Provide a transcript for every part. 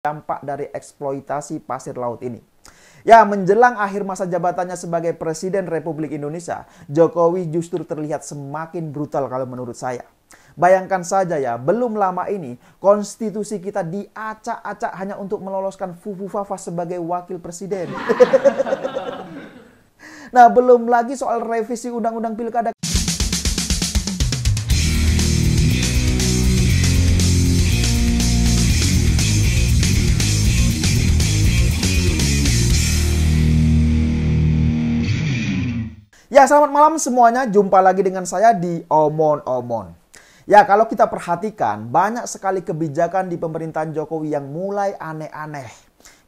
dampak dari eksploitasi pasir laut ini. Ya, menjelang akhir masa jabatannya sebagai Presiden Republik Indonesia, Jokowi justru terlihat semakin brutal kalau menurut saya. Bayangkan saja ya, belum lama ini konstitusi kita diacak-acak hanya untuk meloloskan Fufu Fafa sebagai wakil presiden. nah, belum lagi soal revisi undang-undang pilkada Ya, selamat malam semuanya. Jumpa lagi dengan saya di Omon Omon. Ya, kalau kita perhatikan, banyak sekali kebijakan di pemerintahan Jokowi yang mulai aneh-aneh.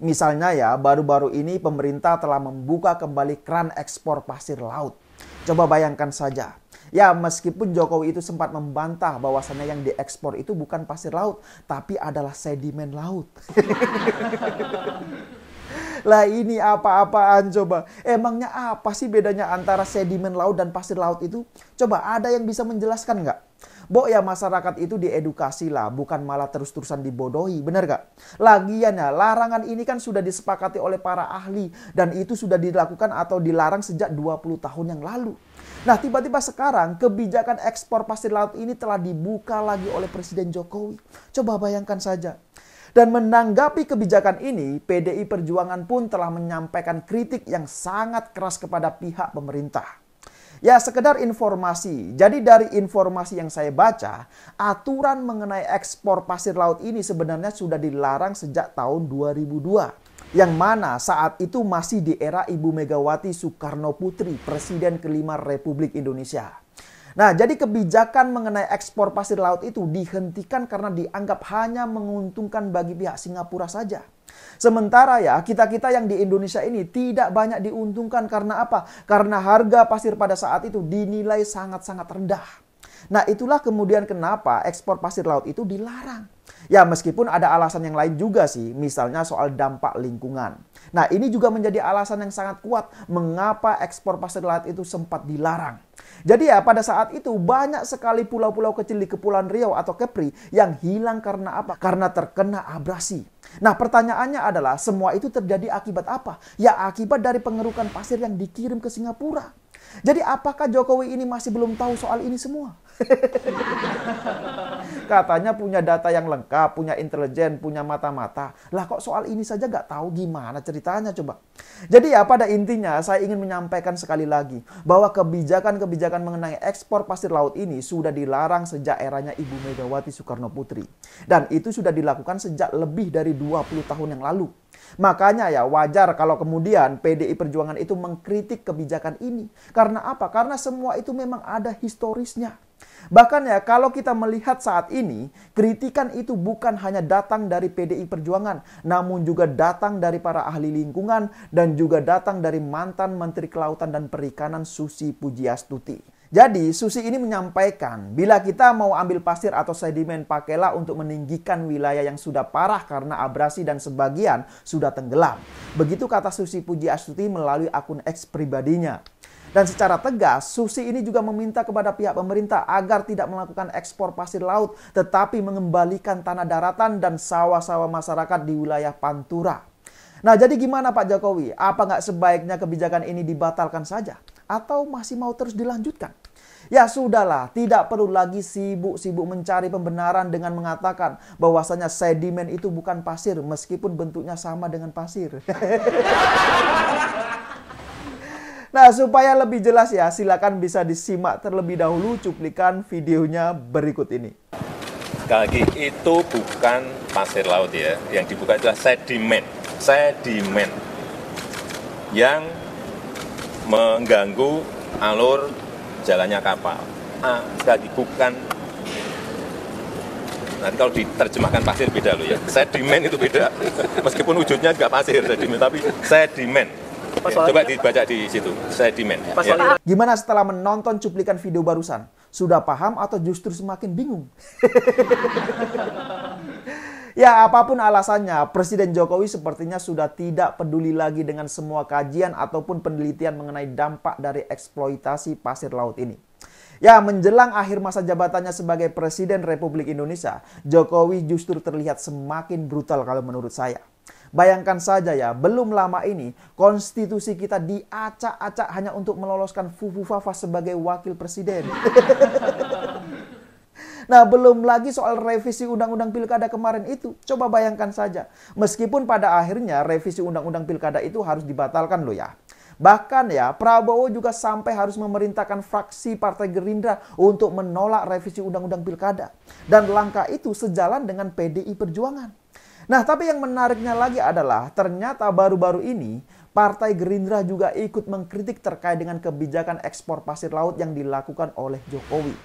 Misalnya ya, baru-baru ini pemerintah telah membuka kembali keran ekspor pasir laut. Coba bayangkan saja. Ya, meskipun Jokowi itu sempat membantah bahwasannya yang diekspor itu bukan pasir laut, tapi adalah sedimen laut. Lah ini apa-apaan coba? Emangnya apa sih bedanya antara sedimen laut dan pasir laut itu? Coba ada yang bisa menjelaskan nggak? Bo ya masyarakat itu diedukasi lah, bukan malah terus-terusan dibodohi, bener gak? Lagian ya, larangan ini kan sudah disepakati oleh para ahli dan itu sudah dilakukan atau dilarang sejak 20 tahun yang lalu. Nah tiba-tiba sekarang kebijakan ekspor pasir laut ini telah dibuka lagi oleh Presiden Jokowi. Coba bayangkan saja, dan menanggapi kebijakan ini, PDI Perjuangan pun telah menyampaikan kritik yang sangat keras kepada pihak pemerintah. Ya sekedar informasi, jadi dari informasi yang saya baca, aturan mengenai ekspor pasir laut ini sebenarnya sudah dilarang sejak tahun 2002 yang mana saat itu masih di era Ibu Megawati Soekarno Putri, Presiden kelima Republik Indonesia. Nah, jadi kebijakan mengenai ekspor pasir laut itu dihentikan karena dianggap hanya menguntungkan bagi pihak Singapura saja. Sementara ya, kita-kita yang di Indonesia ini tidak banyak diuntungkan karena apa? Karena harga pasir pada saat itu dinilai sangat-sangat rendah. Nah, itulah kemudian kenapa ekspor pasir laut itu dilarang. Ya, meskipun ada alasan yang lain juga sih, misalnya soal dampak lingkungan. Nah, ini juga menjadi alasan yang sangat kuat mengapa ekspor pasir laut itu sempat dilarang. Jadi ya pada saat itu banyak sekali pulau-pulau kecil di Kepulauan Riau atau Kepri yang hilang karena apa? Karena terkena abrasi. Nah pertanyaannya adalah semua itu terjadi akibat apa? Ya akibat dari pengerukan pasir yang dikirim ke Singapura. Jadi apakah Jokowi ini masih belum tahu soal ini semua? Katanya punya data yang lengkap, punya intelijen, punya mata-mata. Lah kok soal ini saja gak tahu gimana ceritanya coba. Jadi ya pada intinya saya ingin menyampaikan sekali lagi bahwa kebijakan-kebijakan mengenai ekspor pasir laut ini sudah dilarang sejak eranya Ibu Megawati Soekarno Putri. Dan itu sudah dilakukan sejak lebih dari 20 tahun yang lalu. Makanya ya wajar kalau kemudian PDI Perjuangan itu mengkritik kebijakan ini. Karena apa? Karena semua itu memang ada historisnya. Bahkan ya kalau kita melihat saat ini, kritikan itu bukan hanya datang dari PDI Perjuangan, namun juga datang dari para ahli lingkungan dan juga datang dari mantan Menteri Kelautan dan Perikanan Susi Pujiastuti. Jadi Susi ini menyampaikan, bila kita mau ambil pasir atau sedimen pakailah untuk meninggikan wilayah yang sudah parah karena abrasi dan sebagian sudah tenggelam. Begitu kata Susi Puji melalui akun X pribadinya. Dan secara tegas, Susi ini juga meminta kepada pihak pemerintah agar tidak melakukan ekspor pasir laut, tetapi mengembalikan tanah daratan dan sawah-sawah masyarakat di wilayah Pantura. Nah, jadi gimana Pak Jokowi? Apa nggak sebaiknya kebijakan ini dibatalkan saja? Atau masih mau terus dilanjutkan? Ya sudahlah, tidak perlu lagi sibuk-sibuk mencari pembenaran dengan mengatakan bahwasanya sedimen itu bukan pasir meskipun bentuknya sama dengan pasir. Nah, supaya lebih jelas ya, silakan bisa disimak terlebih dahulu cuplikan videonya berikut ini. Sekali lagi, itu bukan pasir laut ya. Yang dibuka adalah sedimen. Sedimen yang mengganggu alur jalannya kapal. Ah, sekali lagi, bukan Nanti kalau diterjemahkan pasir beda loh ya. Sedimen itu beda. Meskipun wujudnya juga pasir sedimen, tapi sedimen Iya. coba kan? dibaca di situ, saya Pas ya. Ya. Gimana setelah menonton cuplikan video barusan? Sudah paham atau justru semakin bingung? ya, apapun alasannya, Presiden Jokowi sepertinya sudah tidak peduli lagi dengan semua kajian ataupun penelitian mengenai dampak dari eksploitasi pasir laut ini. Ya, menjelang akhir masa jabatannya sebagai Presiden Republik Indonesia, Jokowi justru terlihat semakin brutal kalau menurut saya. Bayangkan saja ya, belum lama ini konstitusi kita diacak-acak hanya untuk meloloskan Fufu Fafa sebagai wakil presiden. Nah, belum lagi soal revisi undang-undang pilkada kemarin itu. Coba bayangkan saja. Meskipun pada akhirnya revisi undang-undang pilkada itu harus dibatalkan loh ya. Bahkan ya, Prabowo juga sampai harus memerintahkan fraksi Partai Gerindra untuk menolak revisi undang-undang pilkada. Dan langkah itu sejalan dengan PDI Perjuangan. Nah, tapi yang menariknya lagi adalah ternyata baru-baru ini Partai Gerindra juga ikut mengkritik terkait dengan kebijakan ekspor pasir laut yang dilakukan oleh Jokowi.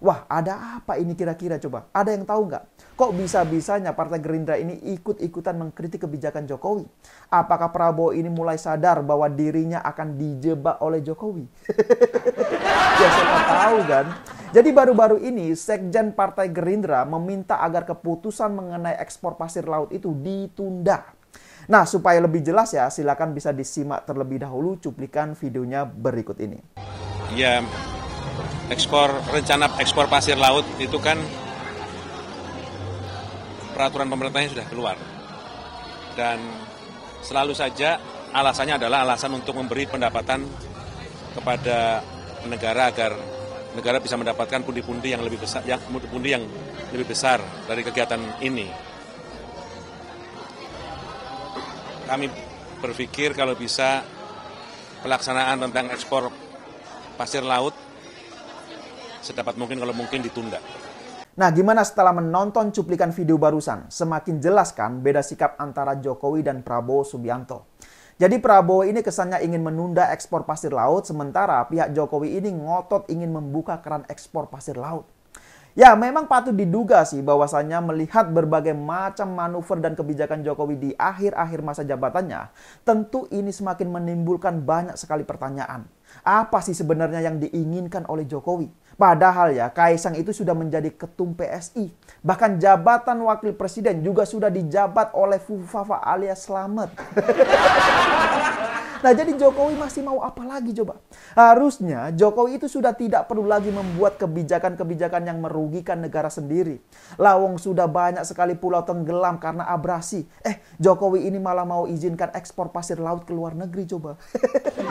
Wah, ada apa ini kira-kira coba? Ada yang tahu nggak? Kok bisa-bisanya Partai Gerindra ini ikut-ikutan mengkritik kebijakan Jokowi? Apakah Prabowo ini mulai sadar bahwa dirinya akan dijebak oleh Jokowi? ya siapa tahu kan? Jadi baru-baru ini Sekjen Partai Gerindra meminta agar keputusan mengenai ekspor pasir laut itu ditunda. Nah, supaya lebih jelas ya, silakan bisa disimak terlebih dahulu cuplikan videonya berikut ini. Ya, ekspor rencana ekspor pasir laut itu kan peraturan pemerintahnya sudah keluar. Dan selalu saja alasannya adalah alasan untuk memberi pendapatan kepada negara agar negara bisa mendapatkan pundi-pundi yang lebih besar, yang pundi yang lebih besar dari kegiatan ini. Kami berpikir kalau bisa pelaksanaan tentang ekspor pasir laut sedapat mungkin kalau mungkin ditunda. Nah, gimana setelah menonton cuplikan video barusan? Semakin jelas kan beda sikap antara Jokowi dan Prabowo Subianto. Jadi Prabowo ini kesannya ingin menunda ekspor pasir laut, sementara pihak Jokowi ini ngotot ingin membuka keran ekspor pasir laut. Ya memang patut diduga sih bahwasannya melihat berbagai macam manuver dan kebijakan Jokowi di akhir-akhir masa jabatannya, tentu ini semakin menimbulkan banyak sekali pertanyaan. Apa sih sebenarnya yang diinginkan oleh Jokowi? Padahal ya Kaisang itu sudah menjadi ketum PSI. Bahkan jabatan wakil presiden juga sudah dijabat oleh Fufafa alias Slamet. Nah jadi Jokowi masih mau apa lagi coba? Harusnya Jokowi itu sudah tidak perlu lagi membuat kebijakan-kebijakan yang merugikan negara sendiri. Lawong sudah banyak sekali pulau tenggelam karena abrasi. Eh Jokowi ini malah mau izinkan ekspor pasir laut ke luar negeri coba.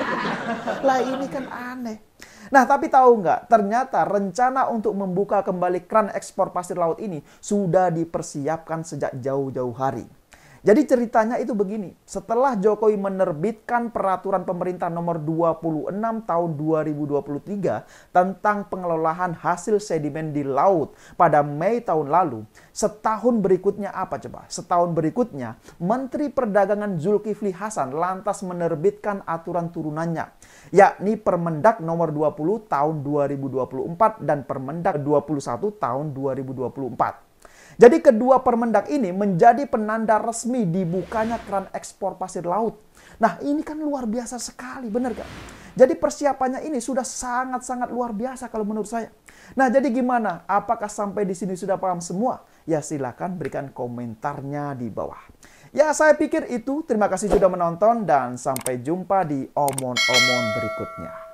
lah ini kan aneh. Nah, tapi tahu nggak? Ternyata rencana untuk membuka kembali kran ekspor pasir laut ini sudah dipersiapkan sejak jauh-jauh hari. Jadi ceritanya itu begini, setelah Jokowi menerbitkan peraturan pemerintah nomor 26 tahun 2023 tentang pengelolaan hasil sedimen di laut pada Mei tahun lalu, setahun berikutnya apa coba? Setahun berikutnya, Menteri Perdagangan Zulkifli Hasan lantas menerbitkan aturan turunannya, yakni Permendak nomor 20 tahun 2024 dan Permendak 21 tahun 2024. Jadi kedua permendak ini menjadi penanda resmi dibukanya keran ekspor pasir laut. Nah ini kan luar biasa sekali, benar gak? Jadi persiapannya ini sudah sangat-sangat luar biasa kalau menurut saya. Nah jadi gimana? Apakah sampai di sini sudah paham semua? Ya silahkan berikan komentarnya di bawah. Ya saya pikir itu. Terima kasih sudah menonton dan sampai jumpa di omon-omon berikutnya.